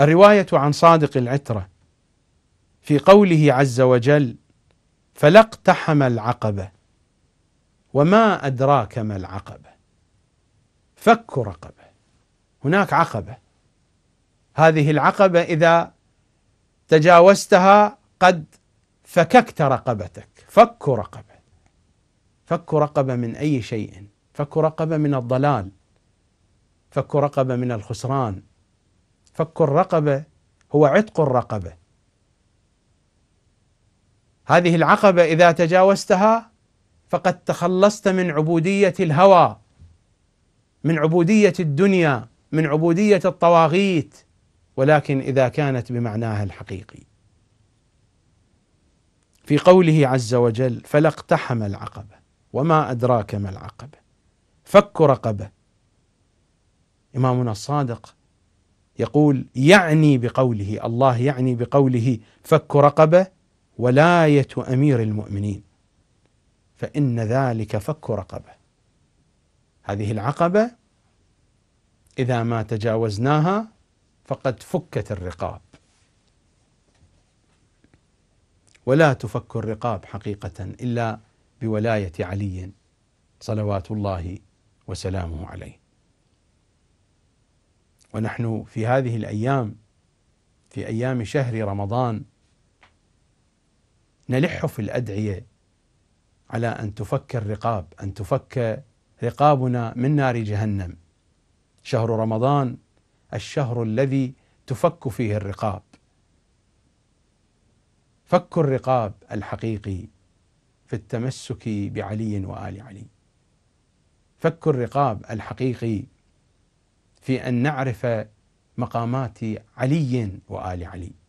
الرواية عن صادق العترة في قوله عز وجل فلا اقتحم العقبة وما أدراك ما العقبة فك رقبة هناك عقبة هذه العقبة إذا تجاوزتها قد فككت رقبتك فك رقبة فك رقبة من أي شيء فك رقبة من الضلال فك رقبة من الخسران فك الرقبة هو عتق الرقبة هذه العقبة إذا تجاوزتها فقد تخلصت من عبودية الهوى من عبودية الدنيا من عبودية الطواغيت ولكن إذا كانت بمعناها الحقيقي في قوله عز وجل فلا اقتحم العقبة وما أدراك ما العقبة فك رقبة إمامنا الصادق يقول يعني بقوله الله يعني بقوله فك رقبه ولايه امير المؤمنين فان ذلك فك رقبه هذه العقبه اذا ما تجاوزناها فقد فكت الرقاب ولا تفك الرقاب حقيقه الا بولايه علي صلوات الله وسلامه عليه ونحن في هذه الايام في ايام شهر رمضان نلح في الادعيه على ان تفك الرقاب، ان تفك رقابنا من نار جهنم. شهر رمضان الشهر الذي تفك فيه الرقاب. فك الرقاب الحقيقي في التمسك بعلي وال علي. فك الرقاب الحقيقي في ان نعرف مقامات علي وال علي